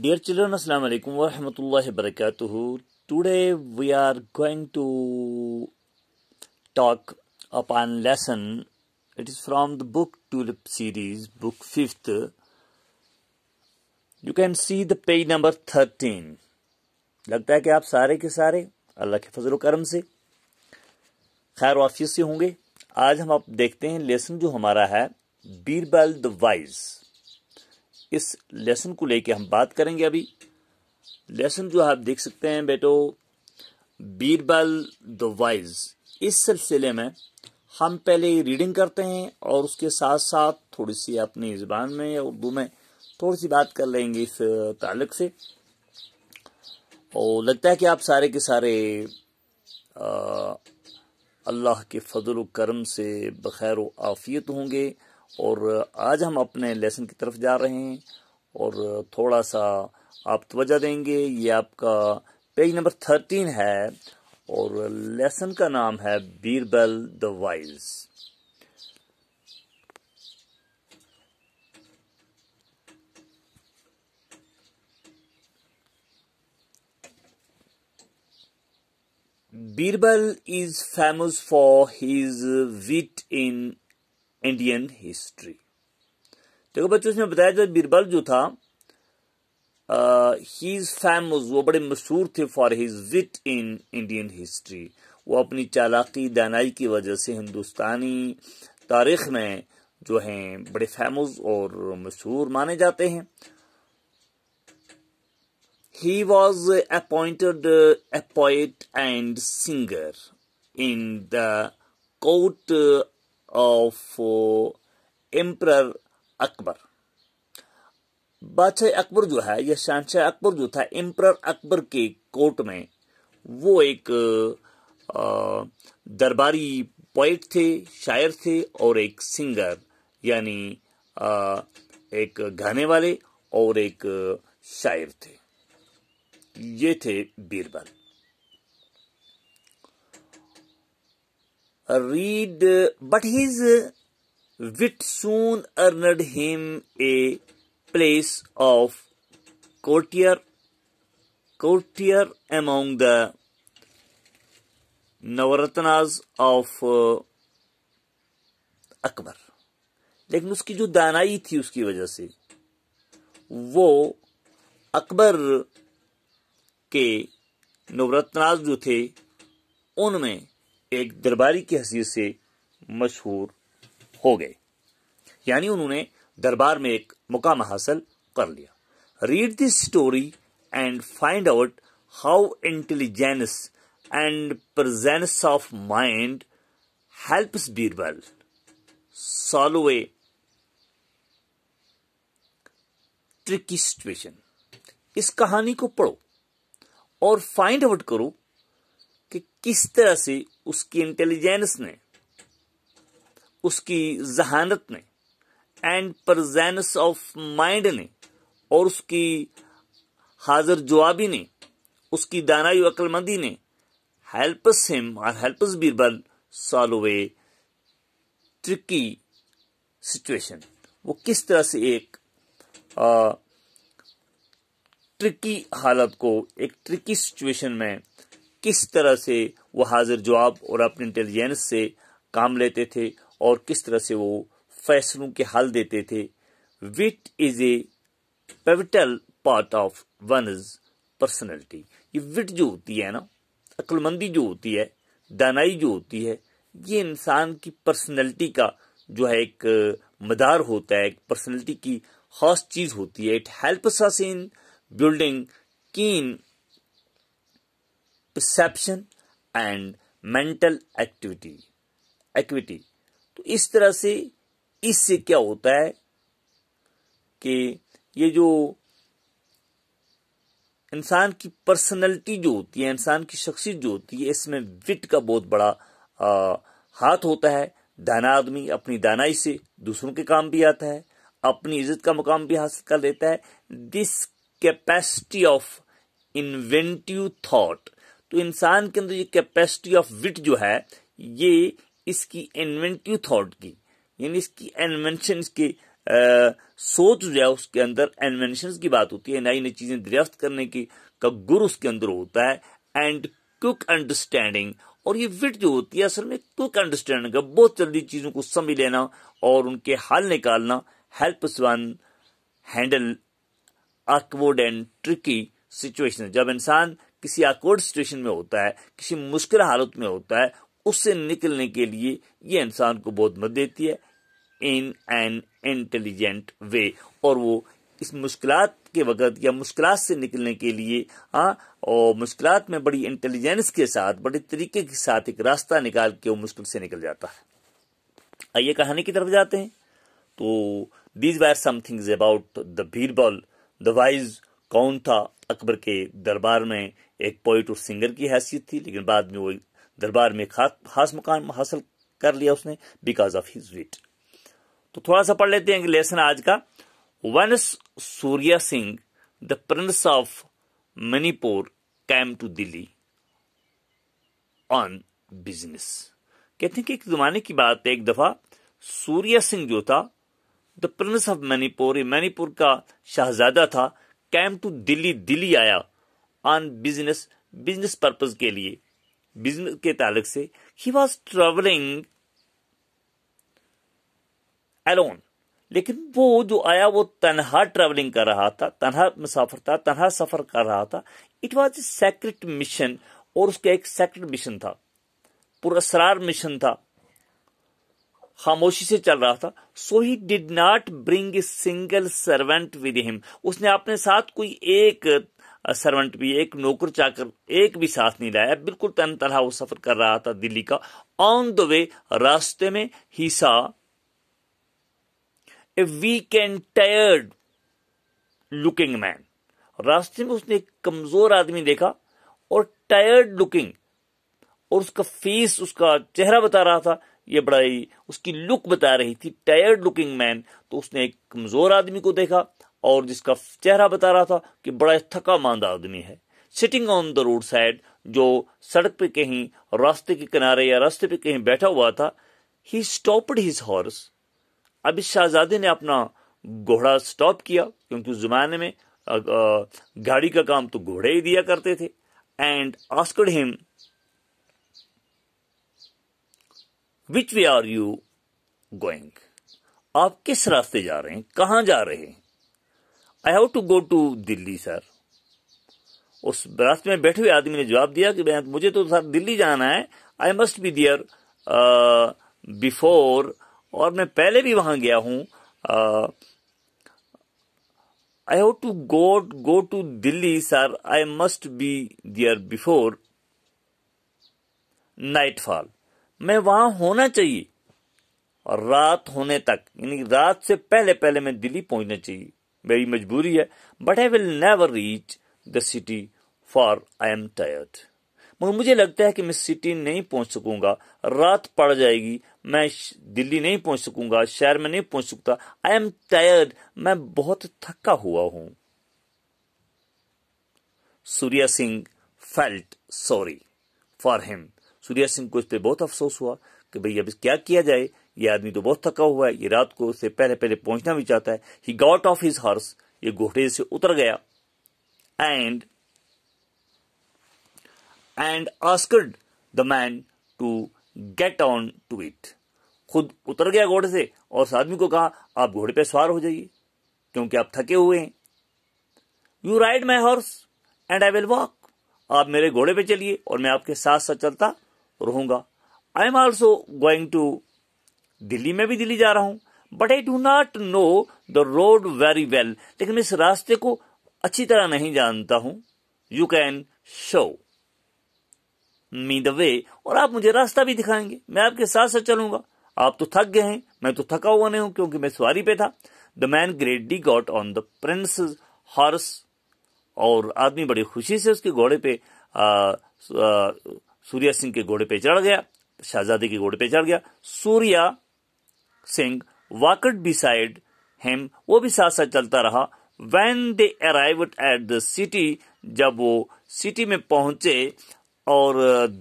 Dear children, Assalamu alaikum wa rahmatullahi wa barakatuhu. Today we are going to talk upon lesson. It is from the book Tulip series, book 5th. You can see the page number 13. लगता है कि आप सारे के सारे अल्लाह के फजल करम से खैर वाफियत से होंगे आज हम आप देखते हैं लेसन जो हमारा है बीरबल द वाइज़ इस लेसन को लेके हम बात करेंगे अभी लेसन जो आप देख सकते हैं बेटो बीरबल द वाइज इस सिलसिले में हम पहले रीडिंग करते हैं और उसके साथ साथ थोड़ी सी अपनी ज़बान में या उर्दू में थोड़ी सी बात कर लेंगे इस तालक से और लगता है कि आप सारे के सारे अल्लाह के फजल करम से बखैर आफियत होंगे और आज हम अपने लेसन की तरफ जा रहे हैं और थोड़ा सा आप तवज्जा देंगे ये आपका पेज नंबर थर्टीन है और लेसन का नाम है Birbal the wise Birbal is famous for his wit in Indian history देखो बच्चों उसने बताया जाए बीरबल जो था ही इज फेमस वो बड़े मशहूर थे for his wit in Indian history वो अपनी चालाकी दानाई की वजह से हिंदुस्तानी तारीख में जो हैं बड़े फेमस और मशहूर माने जाते हैं he was appointed appoint poet and singer in the court of emperor Akbar बादशाह अकबर जो है यह शाहशाह अकबर जो था एम्प्रर अकबर के कोर्ट में वो एक दरबारी पोइट थे शायर थे और एक सिंगर यानी एक गाने वाले और एक शायर थे ये थे Birbal read, but his wit soon earned him a place of courtier, courtier among the navaratnas of uh, akbar lekin uski jo danai thi uski wajah se wo akbar ke navaratnas jo the उनमें एक दरबारी की हसीियत से मशहूर हो गए यानी उन्होंने दरबार में एक मुकाम हासिल कर लिया read this story and find out how intelligence and presence of mind helps Birbal solve a tricky situation इस कहानी को पढ़ो और फाइंड आउट करो कि किस तरह से उसकी इंटेलिजेंस ने उसकी जहानत ने एंड प्रजेंस ऑफ माइंड ने और उसकी हाजिर जवाबी ने उसकी दानाई अक्लमंदी ने हेल्पस हिम और helps Birbal solve a tricky situation वो किस तरह से एक आ, ट्रिकी हालत को एक ट्रिकी सिचुएशन में किस तरह से वो हाजिर जवाब और अपने इंटेलिजेंस से काम लेते थे और किस तरह से वो फैसलों के हल देते थे wit is a pivotal part of one's personality ये विट जो होती है ना अक्लमंदी जो होती है दानाई जो होती है ये इंसान की पर्सनैलिटी का जो है एक मदार होता है एक पर्सनैलिटी की खास चीज़ होती है it helps us in building keen perception and mental activity acuity तो इस तरह से इससे क्या होता है कि ये जो इंसान की पर्सनैलिटी जो होती है इंसान की शख्सियत जो होती है इसमें विट का बहुत बड़ा आ, हाथ होता है दाना आदमी अपनी दानाई से दूसरों के काम भी आता है अपनी इज्जत का मुकाम भी हासिल कर लेता है this capacity of inventive thought तो इंसान के अंदर ये कैपेसिटी ऑफ विट जो है ये इसकी इन्वेंटिव थॉट की यानी इसकी एनवेंशन की आ, सोच जो है उसके अंदर एनवेंशन की बात होती है नई नई चीजें दरियाफ्त करने की का गुरु उसके अंदर होता है एंड क्विक अंडरस्टैंडिंग और ये विट जो होती है असल में क्विक अंडरस्टैंडिंग का बहुत जल्दी चीजों को समझ लेना और उनके हल निकालना help one handle awkward and tricky situation जब इंसान किसी आकोर्ड सिचुएशन में होता है किसी मुश्किल हालत में होता है उससे निकलने के लिए ये इंसान को बहुत मदद देती है इन एन इंटेलिजेंट वे और वो इस मुश्किल के वक़्त या मुश्किल से निकलने के लिए हाँ और मुश्किल में बड़ी इंटेलिजेंस के साथ बड़े तरीके के साथ एक रास्ता निकाल के वो मुश्किल से निकल जाता है आइए कहानी की तरफ जाते हैं तो these were some things about the Birbal the wise कौन था अकबर के दरबार में एक पोइट और सिंगर की हैसियत थी लेकिन बाद में वो दरबार में खास मकान हासिल कर लिया उसने बिकॉज ऑफ हिज वेट तो थोड़ा सा पढ़ लेते हैं लेसन आज का once Surya Singh the prince of Manipur came to Delhi on business कहते हैं कि एक जमाने की बात है एक दफा सूर्या सिंह जो था the prince of Manipur Manipur का शाहजादा था कैम टू दिल्ली दिल्ली आया ऑन बिजनेस बिजनेस पर्पज के लिए बिजनेस के ताल्लुक से ही वॉज ट्रेवलिंग एलोन लेकिन वो जो आया वो तनहा ट्रेवलिंग कर रहा था तनहा मुसाफर था तनहा सफर कर रहा था इट वॉज सेक्रेट मिशन और उसका एक सेक्रेट मिशन था पुरस्रार मिशन था खामोशी से चल रहा था so he did not bring single servant with him उसने अपने साथ कोई एक सर्वेंट भी एक नौकर चाकर एक भी साथ नहीं लाया बिल्कुल तन तरह वो सफर कर रहा था दिल्ली का ऑन द वे रास्ते में he saw a weak and tired looking man रास्ते में उसने एक कमजोर आदमी देखा और टायर्ड लुकिंग और उसका फेस उसका चेहरा बता रहा था ये बड़ा ही उसकी लुक बता रही थी टायर्ड लुकिंग मैन तो उसने एक कमजोर आदमी को देखा और जिसका चेहरा बता रहा था कि बड़ा थका मांदा आदमी है sitting on the road side जो सड़क पे कहीं रास्ते के किनारे या रास्ते पे कहीं बैठा हुआ था ही स्टॉपड हिज हॉर्स अब इस शाहजादे ने अपना घोड़ा स्टॉप किया क्योंकि उस जमाने में गाड़ी का काम तो घोड़े ही दिया करते थे and asked him which way are you going आप किस रास्ते जा रहे हैं कहाँ जा रहे हैं I have to go to Delhi sir उस रास्ते में बैठे हुए आदमी ने जवाब दिया कि मुझे तो सर दिल्ली जाना है I must be there before और मैं पहले भी वहां गया हूं I have to go go to Delhi sir I must be there before nightfall मैं वहां होना चाहिए और रात होने तक यानी रात से पहले पहले मैं दिल्ली पहुंचना चाहिए मेरी मजबूरी है but I will never reach the city for I am tired मगर मुझे लगता है कि मैं सिटी नहीं पहुंच सकूंगा रात पड़ जाएगी मैं दिल्ली नहीं पहुंच सकूंगा शहर में नहीं पहुंच सकता आई एम टायर्ड मैं बहुत थका हुआ हूं Surya Singh felt sorry for him Surya Singh को इस पर बहुत अफसोस हुआ कि भाई अब क्या किया जाए ये आदमी तो बहुत थका हुआ है ये रात को उससे पहले पहले पहुंचना भी चाहता है he got off his horse ये घोड़े से उतर गया and and asked the man to get on to it खुद उतर गया घोड़े से और उस आदमी को कहा आप घोड़े पे सवार हो जाइए क्योंकि आप थके हुए हैं you ride my horse and I will walk आप मेरे घोड़े पे चलिए और मैं आपके साथ साथ चलता रहूंगा I am also going to Delhi में भी दिल्ली जा रहा हूं but I do not know the road very well लेकिन इस रास्ते को अच्छी तरह नहीं जानता हूं you can show me the way और आप मुझे रास्ता भी दिखाएंगे मैं आपके साथ साथ चलूंगा आप तो थक गए हैं मैं तो थका हुआ नहीं हूं क्योंकि मैं सवारी पे था the man greatly got on the prince horse और आदमी बड़ी खुशी से उसके घोड़े पे आ, आ, सूर्या सिंह के घोड़े पे चढ़ गया शाहजादी के घोड़े पे चढ़ गया Surya Singh walked beside him वो भी साथ साथ चलता रहा when they arrive at the city जब वो सिटी में पहुंचे और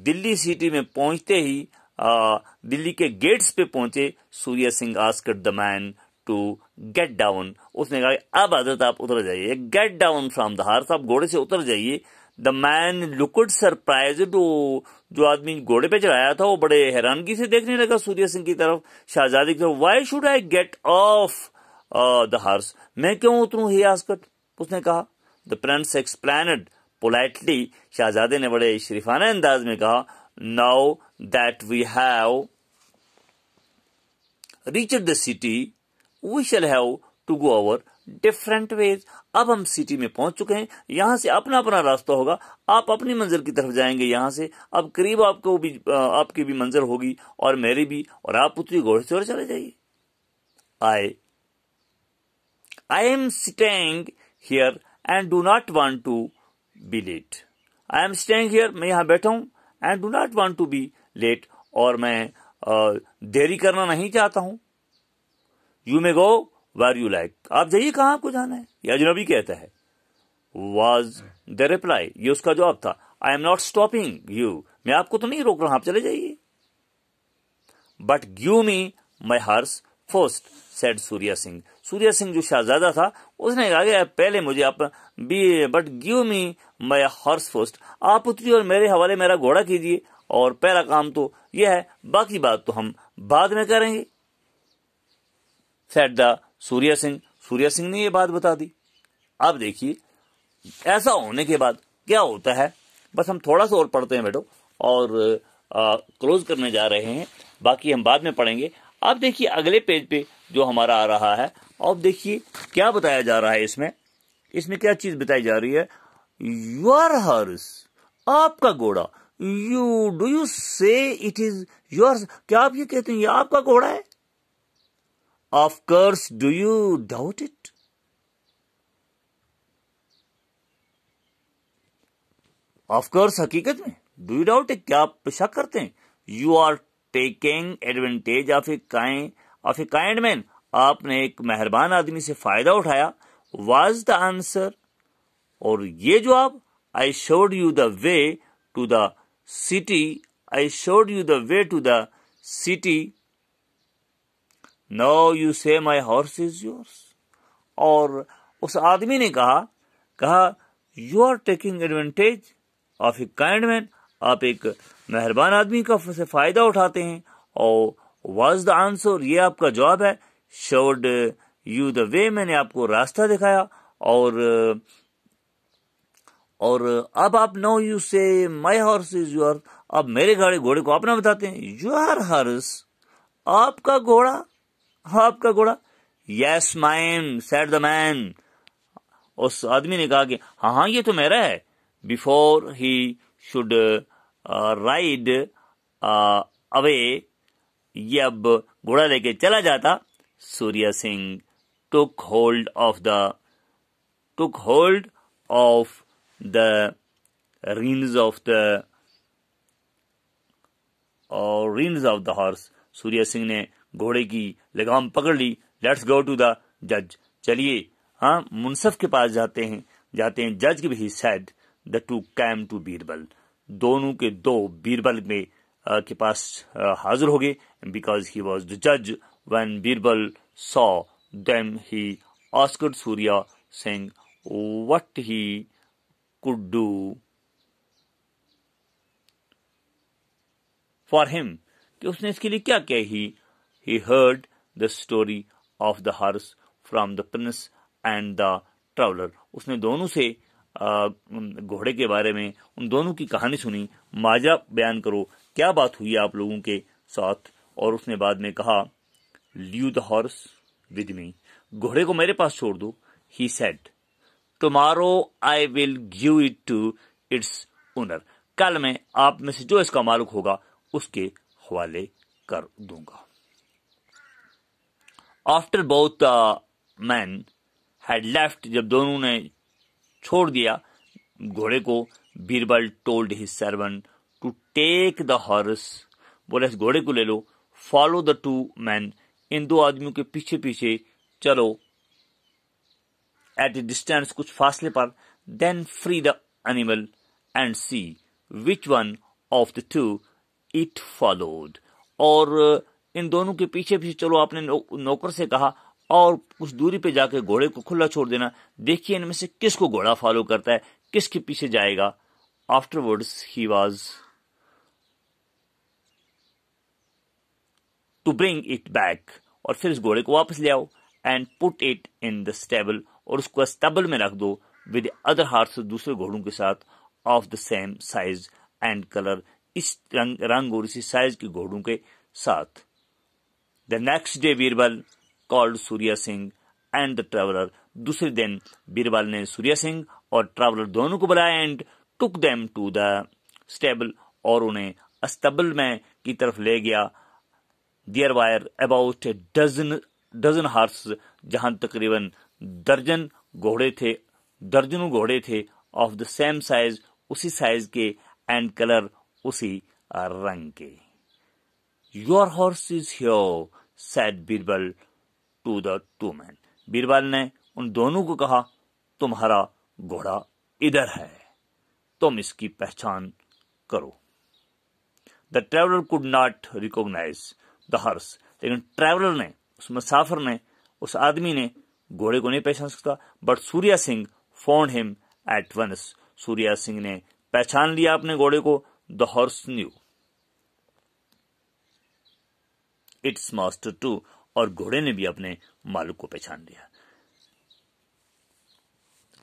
दिल्ली सिटी में पहुंचते ही दिल्ली के गेट्स पे पहुंचे Surya Singh asked the man to get down उसने कहा अब आदत आप उतर जाइए get down from the horse आप घोड़े से उतर जाइए द मैन लुकड सरप्राइज वो जो आदमी घोड़े पे चढ़ाया था वो बड़े हैरानगी से देखने लगा सूर्य सिंह की तरफ शाहजादी की तरफ why should I get off the horse मैं क्यों उतरू ही आसकट उसने कहा द प्रिंस एक्सप्लैनड पोलाइटली शाहजादे ने बड़े शरीफाना अंदाज में कहा now that we have reach the city we shall have to go our different ways अब हम सिटी में पहुंच चुके हैं यहाँ से अपना अपना रास्ता होगा आप अपनी मंजिल की तरफ जाएंगे यहाँ से अब करीब आपको भी आपकी भी मंजिल होगी और मेरी भी और आप उतरी घोड़े से और चले जाइए I I am staying here and do not want to be late I am staying here मैं यहां बैठा हूं and do not want to be late और मैं आ, देरी करना नहीं चाहता हूं you may go where you like आप जाइए कहा आपको जाना है ये अजनबी कहता है वॉज द रिप्लाई ये उसका जवाब था I am not stopping you मैं आपको तो नहीं रोक रहा आप चले जाइए but give me my horse first said Surya Singh Surya Singh जो शाहजादा था उसने कहा गया पहले मुझे आप बी but give me my horse first आप उतरी और मेरे हवाले मेरा घोड़ा कीजिए और पहला काम तो यह है बाकी बात तो हम बाद में करेंगे सेट द सूर्या सिंह सूर्या सिंह ने यह बात बता दी अब देखिए ऐसा होने के बाद क्या होता है बस हम थोड़ा सा और पढ़ते हैं बेटो और क्लोज करने जा रहे हैं बाकी हम बाद में पढ़ेंगे अब देखिए अगले पेज पे जो हमारा आ रहा है अब देखिए क्या बताया जा रहा है इसमें इसमें क्या चीज बताई जा रही है योर हर्स आपका घोड़ा you do you say it is your क्या आप ये कहते हैं ये आपका घोड़ा है Of course, do you doubt it? Of course हकीकत में डू यू डाउट क्या आप शक करते हैं you are taking advantage of a kind of a kind man आपने एक मेहरबान आदमी से फायदा उठाया वाज द आंसर और ये जवाब I showed you the way to the city I showed you the way to the city no you say my horse is yours और उस आदमी ने कहा कहा you are taking advantage of a kind man आप एक मेहरबान आदमी का से फायदा उठाते हैं और वॉज द आंसर ये आपका जवाब है शोड यू द वे मैंने आपको रास्ता दिखाया और और अब आप no you say my horse is your अब मेरे गाड़ी घोड़े को अपना बताते हैं यू आर हर्स आपका घोड़ा हाँ आपका घोड़ा yes mine said the man उस आदमी ने कहा कि हाँ हाँ ये तो मेरा है before he should ride away ये अब घोड़ा लेके चला जाता Surya Singh took hold of the took hold of the reins of the reins of the horse Surya Singh ने घोड़े की लगाम पकड़ ली लेट्स गो टू द जज चलिए हाँ मुनसफ के पास जाते हैं जाते हैं जज की भी said the two came to Birbal दोनों के दो बीरबल में आ, के पास आ, हाजिर हो गए बिकॉज ही वॉज द जज when Birbal saw them he asked Surya Singh what he could do for him कि उसने इसके लिए क्या क्या ही he heard the story of the horse from the prince and the traveler. उसने दोनों से घोड़े के बारे में उन दोनों की कहानी सुनी माजा बयान करो क्या बात हुई आप लोगों के साथ और उसने बाद में कहा leave the horse with me घोड़े को मेरे पास छोड़ दो he said tomorrow I will give it to its owner कल मैं आप में से जो इसका मालिक होगा उसके हवाले कर दूंगा after both the man had left जब दोनों ने छोड़ दिया घोड़े को Birbal told his servant to take the horse बोले इस घोड़े को ले लो फॉलो द टू मैन इन दो आदमियों के पीछे पीछे चलो एट ए डिस्टेंस कुछ फासले पर then free the animal and see which one of the two it followed और इन दोनों के पीछे पीछे चलो आपने नौकर से कहा और कुछ दूरी पे जाके घोड़े को खुला छोड़ देना देखिए इनमें से किसको घोड़ा फॉलो करता है किसके पीछे जाएगा afterwards he was to bring it back और फिर इस घोड़े को वापस ले आओ and put it in the stable और उसको स्टेबल में रख दो विद अदर हार्स दूसरे घोड़ों के साथ of the same size and colour इस रंग रंग और इसी साइज के घोड़ों के साथ the next day Birbal called Surya Singh and the traveller दूसरे दिन बीरबल ने सूर्य सिंह और ट्रेवलर दोनों को बुलाया and took them to the stable और उन्हें अस्तबल में की तरफ ले गया there were about dozen dozen horse जहां तकरीबन दर्जन घोड़े थे दर्जनों घोड़े थे ऑफ द सेम साइज उसी साइज के एंड कलर उसी रंग के your horse is here said Birbal to the two man Birbal ने उन दोनों को कहा तुम्हारा घोड़ा इधर है तुम इसकी पहचान करो the traveller could not recognise the horse लेकिन ट्रेवलर ने उस मुसाफर ने उस आदमी ने घोड़े को नहीं पहचान सकता but Surya Singh found him at once Surya Singh ने पहचान लिया अपने घोड़े को the horse knew its master too और घोड़े ने भी अपने मालिक को पहचान लिया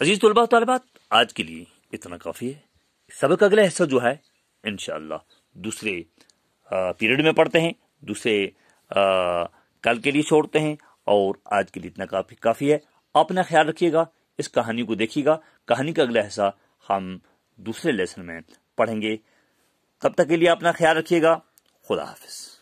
अजीज तलबा तलबात आज के लिए इतना काफ़ी है सबक अगला हिस्सा जो है इनशाला दूसरे पीरियड में पढ़ते हैं दूसरे कल के लिए छोड़ते हैं और आज के लिए इतना काफ़ी काफ़ी है अपना ख्याल रखिएगा इस कहानी को देखिएगा कहानी का अगला हिस्सा हम दूसरे लेसन में पढ़ेंगे तब तक के लिए अपना ख्याल रखिएगा खुदा हाफिज़